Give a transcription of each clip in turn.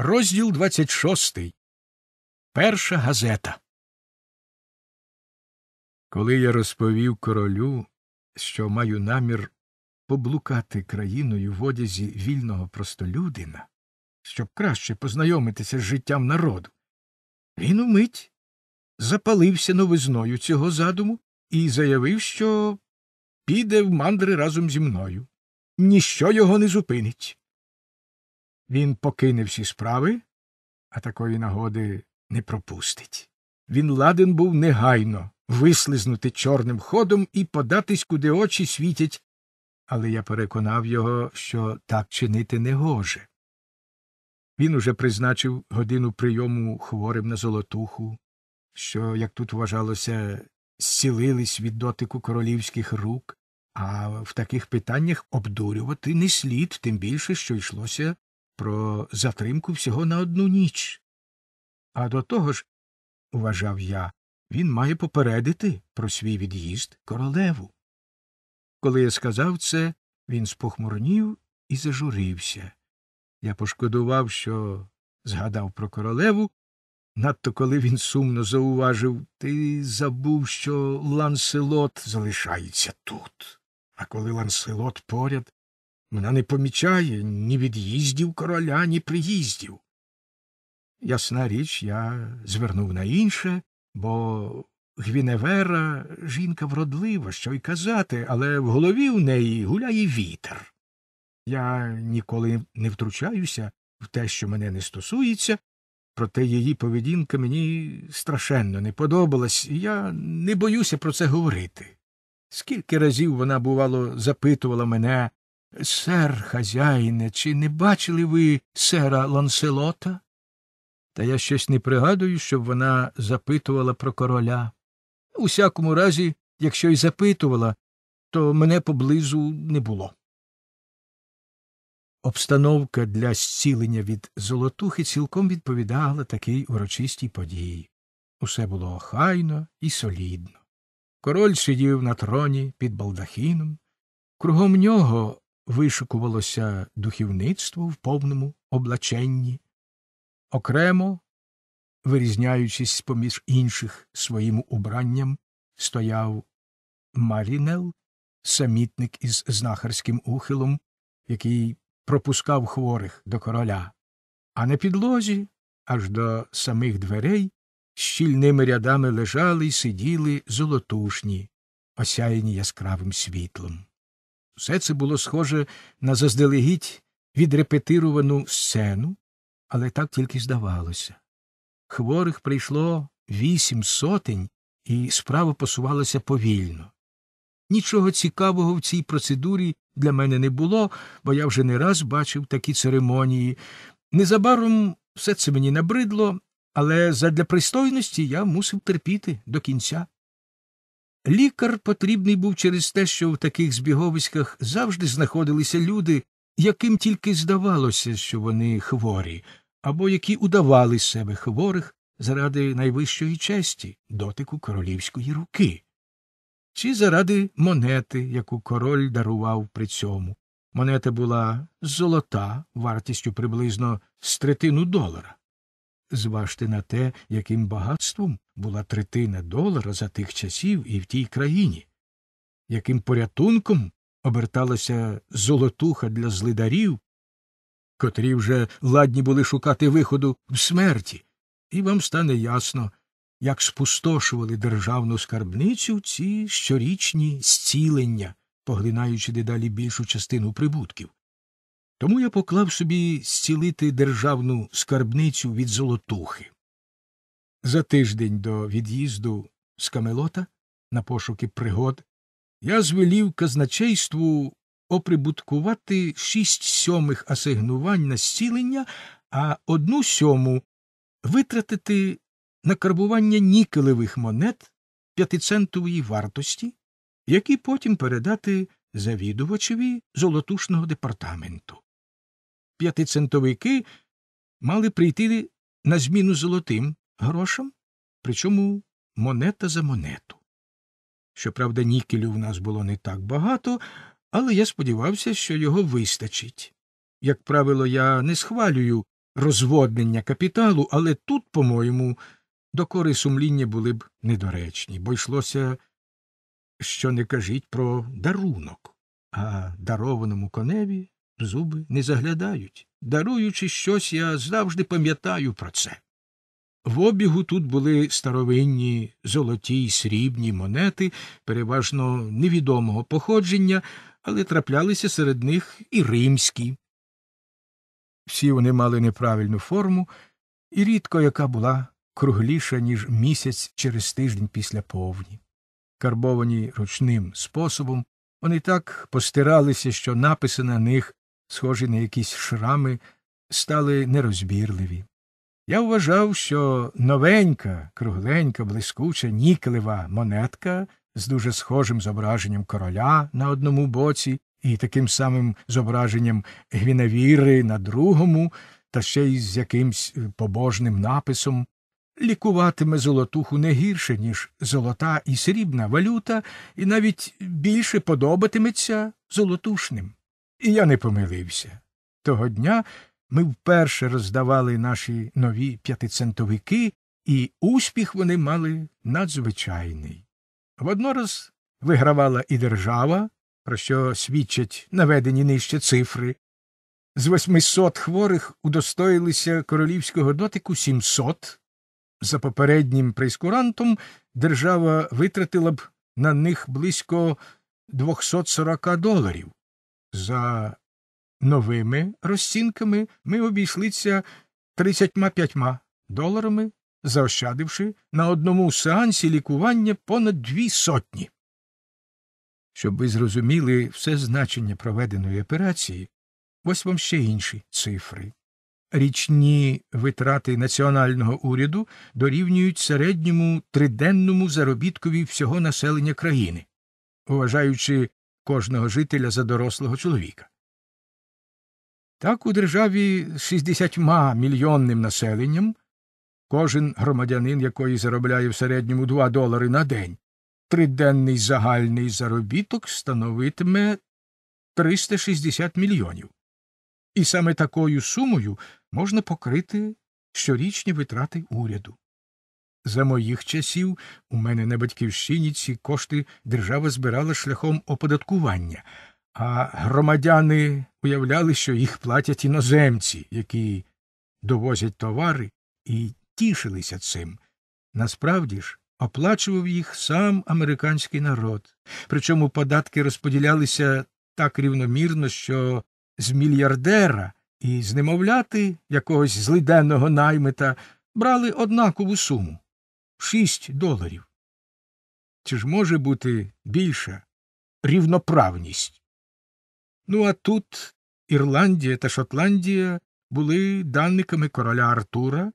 Розділ 26. Перша газета. Коли я розповів королю, що маю намір поблукати країною в одязі вільного простолюдина, щоб краще познайомитися з життям народу, він умить запалився новизною цього задуму і заявив, що піде в мандри разом зі мною. Ніщо його не зупинить. Він покине всі справи, а такої нагоди не пропустить. Він ладен був негайно вислизнути чорним ходом і податись, куди очі світять, але я переконав його, що так чинити не гоже. Він уже призначив годину прийому хворим на золотуху, що, як тут вважалося, зцілились від дотику королівських рук, а в таких питаннях обдурювати не слід, тим більше, що йшлося про затримку всього на одну ніч. А до того ж, вважав я, він має попередити про свій від'їзд королеву. Коли я сказав це, він спохмурнів і зажурився. Я пошкодував, що згадав про королеву, надто коли він сумно зауважив ти забув, що ланселот залишається тут. А коли ланселот поряд, вона не помічає ні від'їздів короля, ні приїздів. Ясна річ, я звернув на інше, бо Гвіневера жінка вродлива, що й казати, але в голові в неї гуляє вітер. Я ніколи не втручаюся в те, що мене не стосується, проте її поведінка мені страшенно не подобалась, і я не боюся про це говорити. Скільки разів вона, бувало, запитувала мене, Сер, хазяїне, чи не бачили ви сера Ланселота? Та я щось не пригадую, щоб вона запитувала про короля. У всякому разі, якщо й запитувала, то мене поблизу не було. Обстановка для зцілення від золотухи цілком відповідала такій урочистій події. Усе було хайно і солідно. Король сидів на троні під балдахіном. Кругом нього вишикувалося духівництво в повному облаченні, окремо, вирізняючись з поміж інших своїм убранням, стояв Марінел, самітник із знахарським ухилом, який пропускав хворих до короля, а на підлозі, аж до самих дверей, щільними рядами лежали й сиділи золотушні, осяяні яскравим світлом. Все це було схоже на заздалегідь відрепетировану сцену, але так тільки здавалося. Хворих прийшло вісім сотень, і справа посувалася повільно. Нічого цікавого в цій процедурі для мене не було, бо я вже не раз бачив такі церемонії. Незабаром все це мені набридло, але задля пристойності я мусив терпіти до кінця. Лікар потрібний був через те, що в таких збіговиськах завжди знаходилися люди, яким тільки здавалося, що вони хворі, або які удавали себе хворих заради найвищої честі, дотику королівської руки, чи заради монети, яку король дарував при цьому. Монета була золота, вартістю приблизно з третину долара. Зважте на те, яким багатством була третина долара за тих часів і в тій країні, яким порятунком оберталася золотуха для злидарів, котрі вже ладні були шукати виходу в смерті, і вам стане ясно, як спустошували державну скарбницю ці щорічні зцілення, поглинаючи дедалі більшу частину прибутків. Тому я поклав собі зцілити державну скарбницю від золотухи. За тиждень до від'їзду з Камелота на пошуки пригод я звелів казначейству оприбуткувати шість сьомих асигнувань на зцілення, а одну сьому витратити на карбування нікелевих монет п'ятицентової вартості, які потім передати завідувачеві золотушного департаменту п'ятицентовики мали прийти на зміну золотим грошам, причому монета за монету. Щоправда, нікелю в нас було не так багато, але я сподівався, що його вистачить. Як правило, я не схвалюю розводнення капіталу, але тут, по-моєму, докори сумління були б недоречні, бо йшлося, що не кажіть про дарунок, а дарованому коневі зуби не заглядають. Даруючи щось, я завжди пам'ятаю про це. В обігу тут були старовинні золоті й срібні монети, переважно невідомого походження, але траплялися серед них і римські. Всі вони мали неправильну форму, і рідко яка була кругліша, ніж місяць через тиждень після повні. Карбовані ручним способом, вони так постиралися, що написи на них схожі на якісь шрами, стали нерозбірливі. Я вважав, що новенька, кругленька, блискуча, ніклива монетка з дуже схожим зображенням короля на одному боці і таким самим зображенням гвінавіри на другому, та ще й з якимсь е, побожним написом, лікуватиме золотуху не гірше, ніж золота і срібна валюта, і навіть більше подобатиметься золотушним. І я не помилився. Того дня ми вперше роздавали наші нові п'ятицентовики, і успіх вони мали надзвичайний. Воднораз вигравала і держава, про що свідчать наведені нижче цифри. З 800 хворих удостоїлися королівського дотику 700. За попереднім прейскурантом держава витратила б на них близько 240 доларів. За новими розцінками ми обійшлися 35 доларами, заощадивши на одному сеансі лікування понад дві сотні. Щоб ви зрозуміли все значення проведеної операції, ось вам ще інші цифри. Річні витрати національного уряду дорівнюють середньому триденному заробіткові всього населення країни. уважаючи кожного жителя за дорослого чоловіка. Так у державі з 60 мільйонним населенням кожен громадянин якої заробляє в середньому 2 долари на день, триденний загальний заробіток становитиме 360 мільйонів. І саме такою сумою можна покрити щорічні витрати уряду. За моїх часів у мене на батьківщині ці кошти держава збирала шляхом оподаткування, а громадяни уявляли, що їх платять іноземці, які довозять товари і тішилися цим. Насправді ж, оплачував їх сам американський народ, причому податки розподілялися так рівномірно, що з мільярдера і з немовляти якогось злиденного наймита брали однакову суму. Шість доларів. Чи ж може бути більша рівноправність? Ну, а тут Ірландія та Шотландія були данниками короля Артура,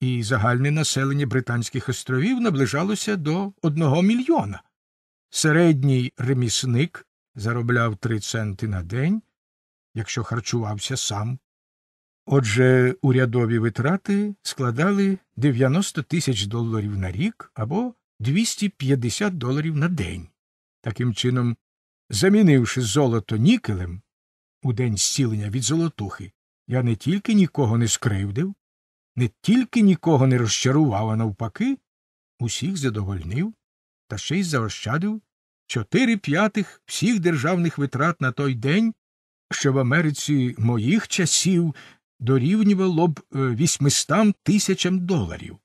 і загальне населення Британських островів наближалося до одного мільйона. Середній ремісник заробляв три центи на день, якщо харчувався сам Отже, урядові витрати складали 90 тисяч доларів на рік або 250 доларів на день. Таким чином, замінивши золото нікелем у день зцілення від золотухи, я не тільки нікого не скривдив, не тільки нікого не розчарував, а навпаки, усіх задовольнив та ще й заощадив чотири п'ятих всіх державних витрат на той день, що в Америці моїх часів дорівнювало б 800 е, тисячам доларів.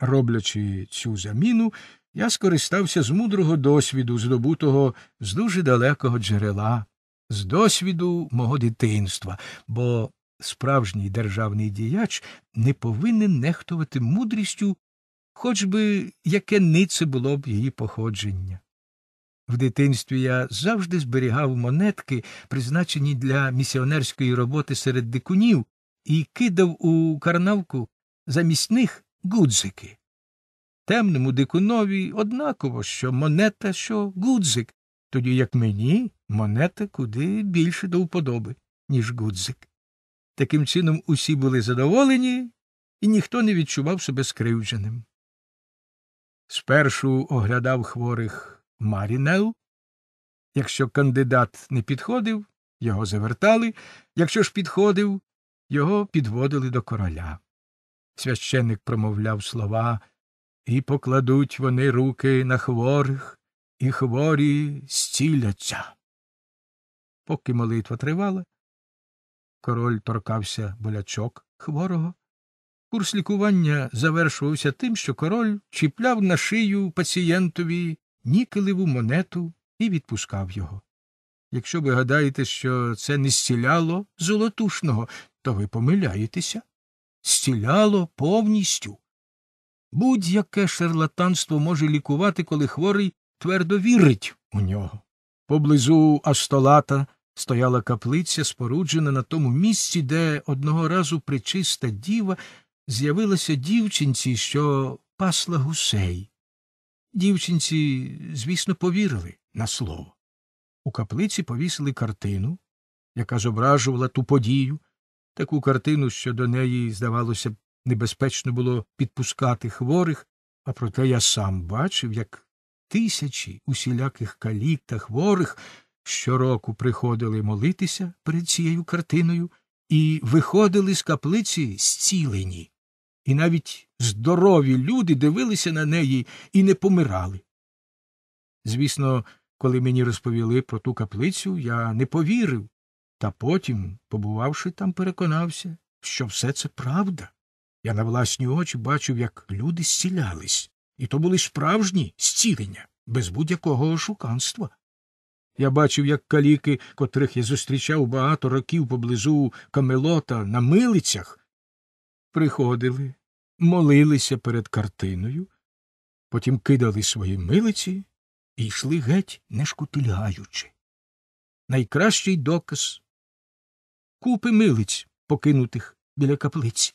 Роблячи цю заміну, я скористався з мудрого досвіду, здобутого з дуже далекого джерела, з досвіду мого дитинства, бо справжній державний діяч не повинен нехтувати мудрістю, хоч би яке нице було б її походження. В дитинстві я завжди зберігав монетки, призначені для місіонерської роботи серед дикунів, і кидав у карнавку замість них гудзики. Темному дикунові однаково, що монета, що гудзик, тоді як мені монета куди більше до вподоби, ніж гудзик. Таким чином усі були задоволені, і ніхто не відчував себе скривдженим. Спершу оглядав хворих. Марінел. Якщо кандидат не підходив, його завертали, якщо ж підходив, його підводили до короля. Священник промовляв слова і покладуть вони руки на хворих, і хворі зціляться. Поки молитва тривала, король торкався болячок хворого. Курс лікування завершувався тим, що король чіпляв на шию пацієнтові нікелеву монету і відпускав його. Якщо ви гадаєте, що це не стіляло золотушного, то ви помиляєтеся. Стіляло повністю. Будь-яке шарлатанство може лікувати, коли хворий твердо вірить у нього. Поблизу Астолата стояла каплиця, споруджена на тому місці, де одного разу причиста діва з'явилася дівчинці, що пасла гусей. Дівчинці, звісно, повірили на слово. У каплиці повісили картину, яка зображувала ту подію, таку картину, що до неї, здавалося, небезпечно було підпускати хворих, а проте я сам бачив, як тисячі усіляких калік та хворих щороку приходили молитися перед цією картиною і виходили з каплиці зцілені. І навіть здорові люди дивилися на неї і не помирали. Звісно, коли мені розповіли про ту каплицю, я не повірив, та потім, побувавши там, переконався, що все це правда. Я на власні очі бачив, як люди зцілялись, і то були справжні зцілення, без будь-якого ошуканства. Я бачив, як каліки, котрих я зустрічав багато років поблизу камелота на милицях, приходили молилися перед картиною, потім кидали свої милиці і йшли геть, не шкутильгаючи. Найкращий доказ купи милиць, покинутих біля каплиці.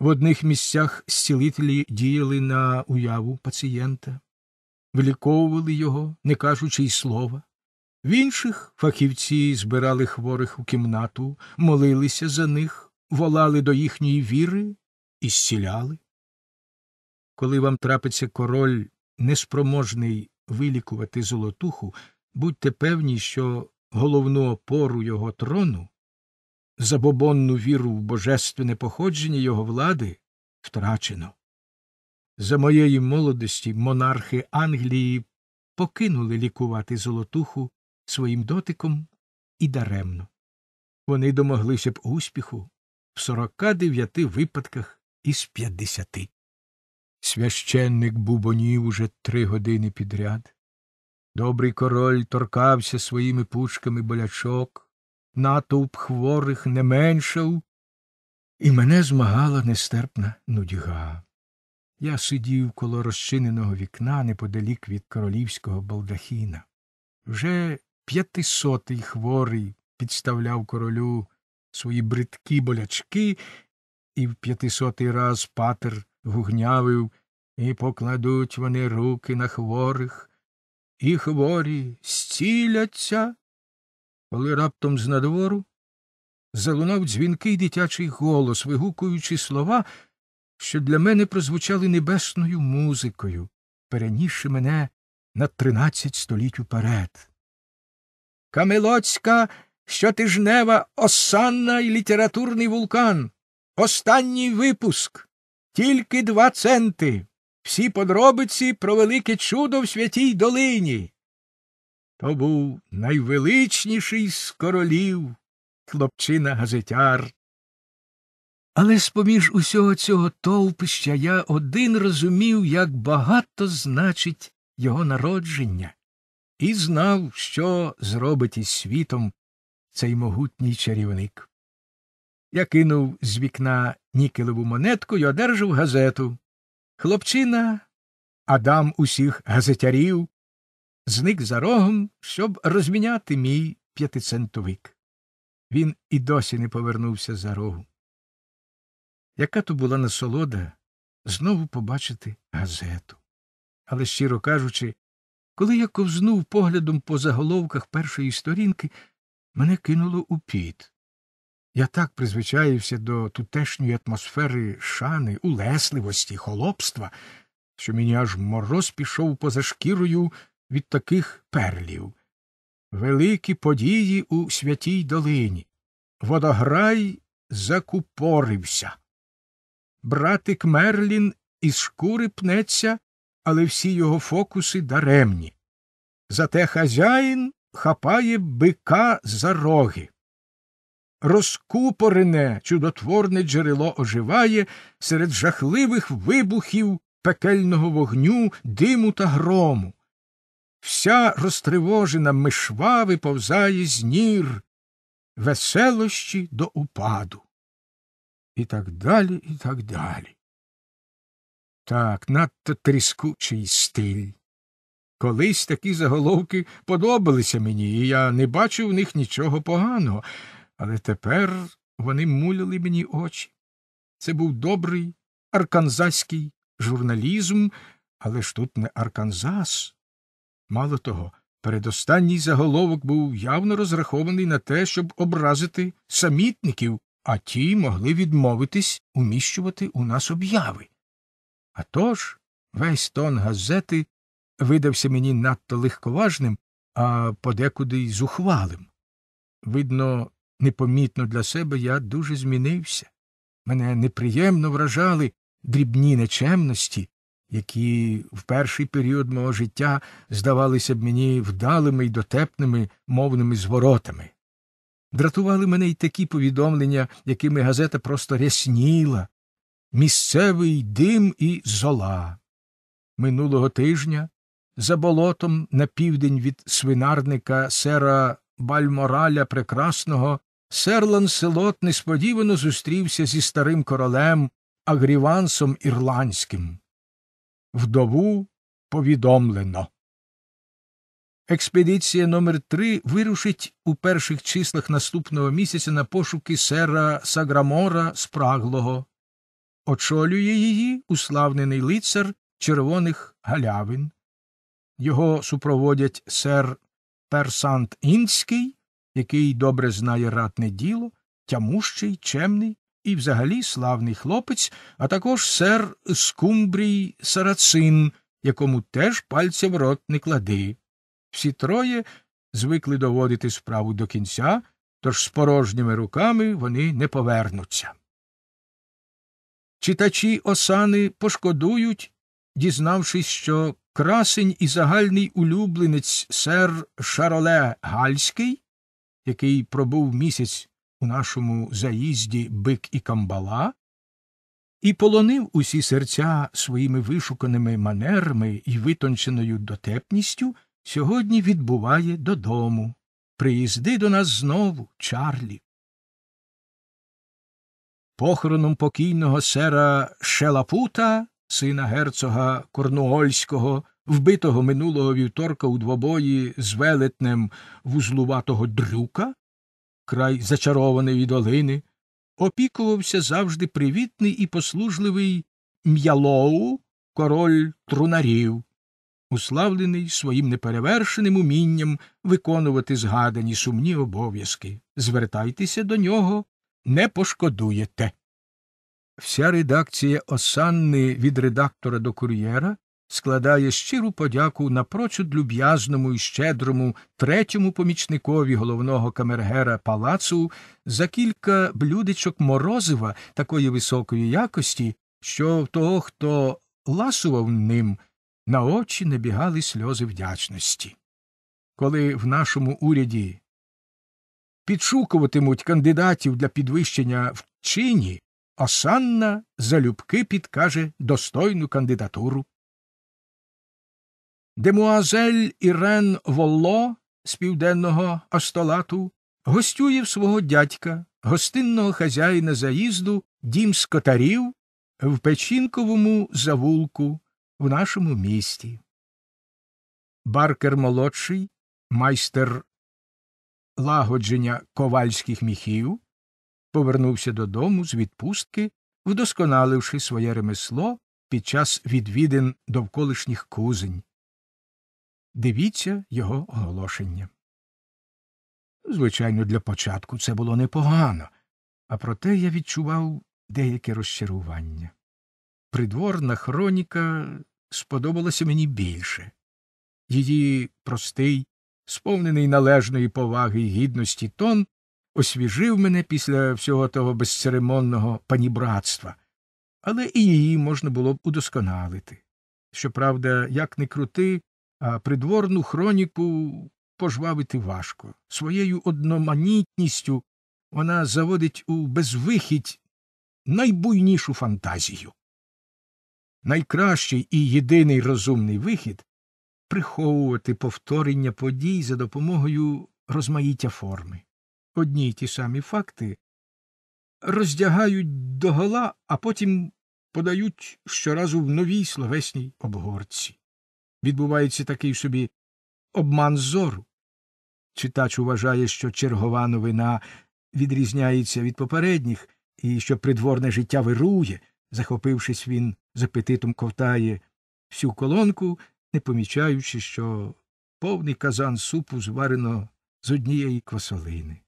В одних місцях зцілителі діяли на уяву пацієнта, виліковували його, не кажучи й слова. В інших фахівці збирали хворих у кімнату, молилися за них, волали до їхньої віри ісціляли? Коли вам трапиться король, неспроможний вилікувати золотуху, будьте певні, що головну опору його трону, забобонну віру в божественне походження його влади втрачено. За моєї молодості монархи Англії покинули лікувати золотуху своїм дотиком і даремно. Вони домоглися б успіху в 49 випадках із п'ятдесяти. Священник бубонів уже три години підряд. Добрий король торкався своїми пучками болячок, натовп хворих не меншав, і мене змагала нестерпна нудьга. Я сидів коло розчиненого вікна неподалік від королівського балдахіна. Вже п'ятисотий хворий підставляв королю свої бридкі болячки, і в п'ятисотий раз патер гугнявив, і покладуть вони руки на хворих, і хворі зціляться, коли раптом з надвору залунав дзвінкий дитячий голос, вигукуючи слова, що для мене прозвучали небесною музикою, перенісши мене на тринадцять століть уперед. Камелоцька щотижнева осанна і літературний вулкан. Останній випуск. Тільки два центи. Всі подробиці про велике чудо в Святій Долині. То був найвеличніший з королів хлопчина газетяр. Але з поміж усього цього товпища я один розумів, як багато значить його народження, і знав, що зробить із світом цей могутній чарівник. Я кинув з вікна нікелеву монетку і одержав газету. Хлопчина, Адам усіх газетярів, зник за рогом, щоб розміняти мій п'ятицентовик. Він і досі не повернувся за рогу. Яка то була насолода знову побачити газету. Але, щиро кажучи, коли я ковзнув поглядом по заголовках першої сторінки, мене кинуло у піт. Я так призвичаївся до тутешньої атмосфери шани, улесливості, холопства, що мені аж мороз пішов поза шкірою від таких перлів. Великі події у святій долині. Водограй закупорився. Братик Мерлін із шкури пнеться, але всі його фокуси даремні. Зате хазяїн хапає бика за роги розкупорене, чудотворне джерело оживає серед жахливих вибухів пекельного вогню, диму та грому. Вся розтривожена мишва виповзає з нір, веселощі до упаду. І так далі, і так далі. Так, надто тріскучий стиль. Колись такі заголовки подобалися мені, і я не бачу в них нічого поганого, але тепер вони муляли мені очі. Це був добрий арканзаський журналізм, але ж тут не Арканзас. Мало того, передостанній заголовок був явно розрахований на те, щоб образити самітників, а ті могли відмовитись уміщувати у нас обяви. А тож весь тон газети видався мені надто легковажним, а подекуди й зухвалим. Видно, Непомітно для себе я дуже змінився. Мене неприємно вражали дрібні нечемності, які в перший період мого життя здавалися б мені вдалими й дотепними мовними зворотами. Дратували мене й такі повідомлення, якими газета просто рясніла місцевий дим і зола. Минулого тижня за болотом на південь від свинарника сера Бальмораля Прекрасного сер Ланселот несподівано зустрівся зі старим королем Агрівансом Ірландським. Вдову повідомлено. Експедиція номер 3 вирушить у перших числах наступного місяця на пошуки сера Саграмора Спраглого. Очолює її уславнений лицар червоних галявин. Його супроводять сер Персант Інський який добре знає ратне діло, тямущий, чемний і взагалі славний хлопець, а також сер Скумбрій Сарацин, якому теж пальця в рот не клади. Всі троє звикли доводити справу до кінця, тож з порожніми руками вони не повернуться. Читачі осани пошкодують, дізнавшись, що красень і загальний улюбленець сер Шароле Гальський який пробув місяць у нашому заїзді бик і камбала, і полонив усі серця своїми вишуканими манерами і витонченою дотепністю, сьогодні відбуває додому. Приїзди до нас знову, Чарлі. Похороном покійного сера Шелапута, сина герцога Корнуольського, вбитого минулого вівторка у двобої з велетнем вузлуватого дрюка, край зачарований від олини, опікувався завжди привітний і послужливий м'ялоу, король трунарів, уславлений своїм неперевершеним умінням виконувати згадані сумні обов'язки. Звертайтеся до нього, не пошкодуєте. Вся редакція осанни від редактора до кур'єра складає щиру подяку напрочуд люб'язному і щедрому третьому помічникові головного камергера палацу за кілька блюдечок морозива такої високої якості, що того, хто ласував ним, на очі набігали сльози вдячності. Коли в нашому уряді підшукуватимуть кандидатів для підвищення в чині, Осанна залюбки підкаже достойну кандидатуру. Демуазель Ірен Волло з південного Астолату гостює в свого дядька, гостинного хазяїна заїзду дім скотарів в печінковому завулку в нашому місті. Баркер молодший, майстер лагодження ковальських міхів, повернувся додому з відпустки, вдосконаливши своє ремесло під час відвідин довколишніх кузень. Дивіться його оголошення. Звичайно, для початку це було непогано, а проте я відчував деяке розчарування. Придворна хроніка сподобалася мені більше. Її простий, сповнений належної поваги і гідності тон освіжив мене після всього того безцеремонного панібратства, але і її можна було б удосконалити. Щоправда, як не крути, а придворну хроніку пожвавити важко. Своєю одноманітністю вона заводить у безвихідь найбуйнішу фантазію. Найкращий і єдиний розумний вихід приховувати повторення подій за допомогою розмаїття форми. Одні й ті самі факти роздягають догола, а потім подають щоразу в новій словесній обгорці відбувається такий собі обман зору. Читач вважає, що чергова новина відрізняється від попередніх і що придворне життя вирує, захопившись, він з апетитом ковтає всю колонку, не помічаючи, що повний казан супу зварено з однієї квасолини.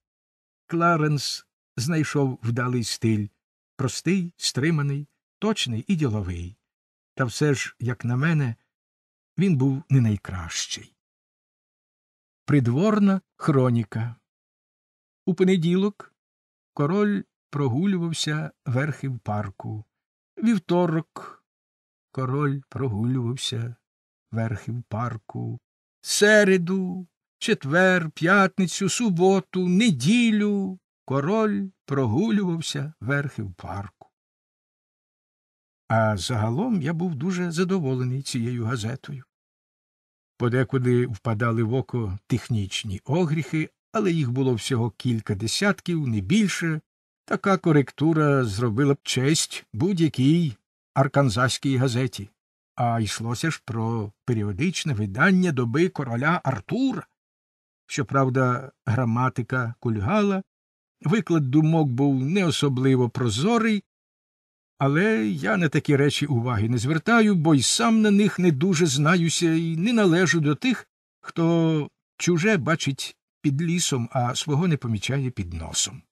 Кларенс знайшов вдалий стиль простий, стриманий, точний і діловий. Та все ж, як на мене, він був не найкращий. Придворна хроніка. У понеділок король прогулювався верхи в парку. Вівторок король прогулювався верхи в парку. Середу, четвер, п'ятницю, суботу, неділю король прогулювався верхи в парку. А загалом я був дуже задоволений цією газетою. Подекуди впадали в око технічні огріхи, але їх було всього кілька десятків, не більше. Така коректура зробила б честь будь-якій арканзаській газеті. А йшлося ж про періодичне видання доби короля Артура. Щоправда, граматика кульгала, виклад думок був не особливо прозорий, але я на такі речі уваги не звертаю, бо й сам на них не дуже знаюся і не належу до тих, хто чуже бачить під лісом, а свого не помічає під носом.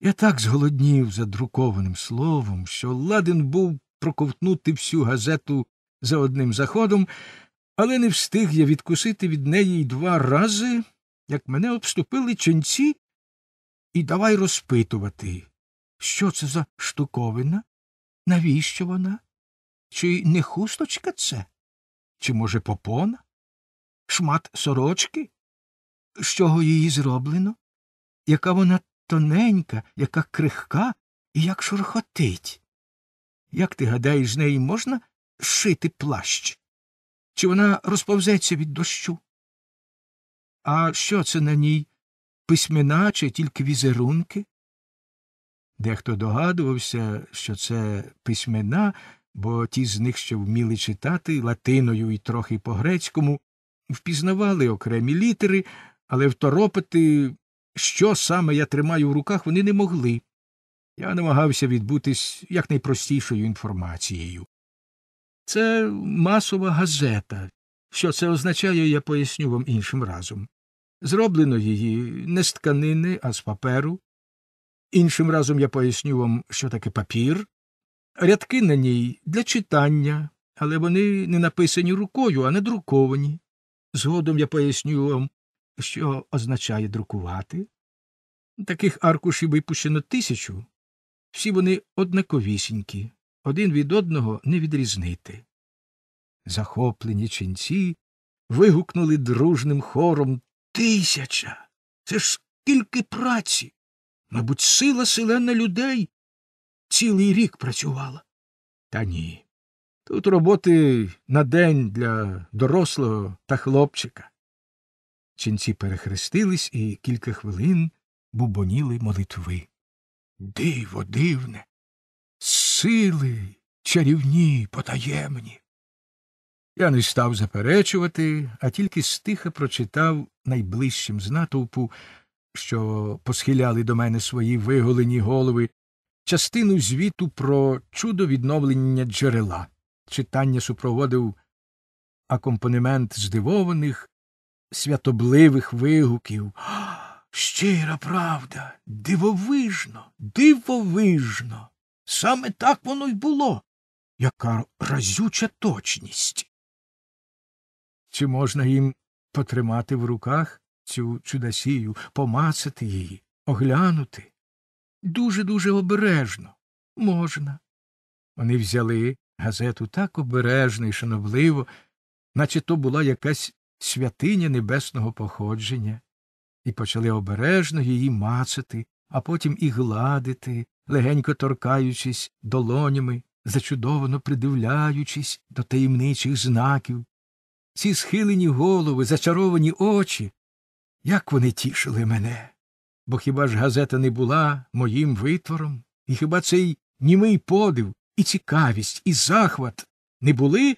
Я так зголоднів за друкованим словом, що ладен був проковтнути всю газету за одним заходом, але не встиг я відкусити від неї й два рази, як мене обступили ченці, і давай розпитувати. Що це за штуковина? Навіщо вона? Чи не хусточка це? Чи, може, попона? Шмат сорочки? З чого її зроблено? Яка вона тоненька, яка крихка і як шурхотить? Як ти гадаєш, з неї можна шити плащ? Чи вона розповзеться від дощу? А що це на ній? Письмена чи тільки візерунки? Дехто догадувався, що це письмена, бо ті з них, що вміли читати латиною і трохи по грецькому, впізнавали окремі літери, але второпити, що саме я тримаю в руках, вони не могли. Я намагався відбутись якнайпростішою інформацією. Це масова газета. Що це означає, я поясню вам іншим разом. Зроблено її не з тканини, а з паперу, Іншим разом я поясню вам, що таке папір. Рядки на ній для читання, але вони не написані рукою, а не друковані. Згодом я поясню вам, що означає друкувати. Таких аркушів випущено тисячу, всі вони однаковісінькі, один від одного не відрізнити. Захоплені ченці вигукнули дружним хором Тисяча. Це ж скільки праці! Мабуть, сила селена людей цілий рік працювала. Та ні. Тут роботи на день для дорослого та хлопчика. Ченці перехрестились і кілька хвилин бубоніли молитви. Диво, дивне, сили чарівні, потаємні. Я не став заперечувати, а тільки стиха прочитав найближчим з натовпу що посхиляли до мене свої виголені голови, частину звіту про чудо відновлення джерела. Читання супроводив акомпанемент здивованих, святобливих вигуків. Щира правда, дивовижно, дивовижно. Саме так воно й було. Яка разюча точність. Чи можна їм потримати в руках? цю чудасію, помацати її, оглянути. Дуже дуже обережно можна. Вони взяли газету так обережно і шанобливо, наче то була якась святиня небесного походження, і почали обережно її мацати, а потім і гладити, легенько торкаючись долонями, зачудовано придивляючись до таємничих знаків. Ці схилені голови, зачаровані очі як вони тішили мене. Бо хіба ж газета не була моїм витвором? І хіба цей німий подив, і цікавість, і захват не були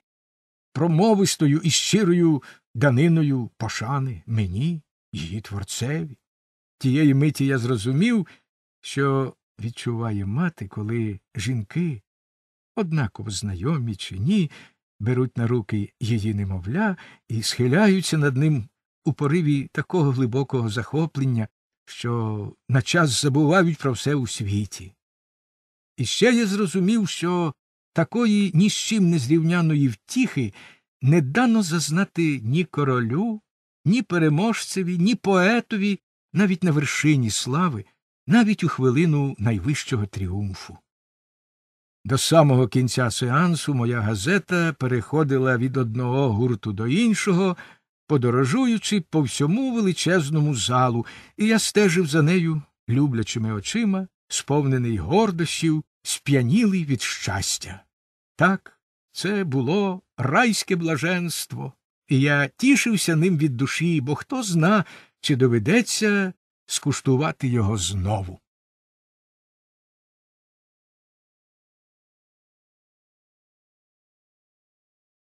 промовистою і щирою даниною пошани мені, її творцеві? Тієї миті я зрозумів, що відчуває мати, коли жінки, однаково знайомі чи ні, беруть на руки її немовля і схиляються над ним у пориві такого глибокого захоплення, що на час забувають про все у світі. І ще я зрозумів, що такої ні з чим незрівняної втіхи не дано зазнати ні королю, ні переможцеві, ні поетові, навіть на вершині слави, навіть у хвилину найвищого тріумфу. До самого кінця сеансу моя газета переходила від одного гурту до іншого подорожуючи по всьому величезному залу, і я стежив за нею люблячими очима, сповнений гордощів, сп'янілий від щастя. Так, це було райське блаженство, і я тішився ним від душі, бо хто зна, чи доведеться скуштувати його знову.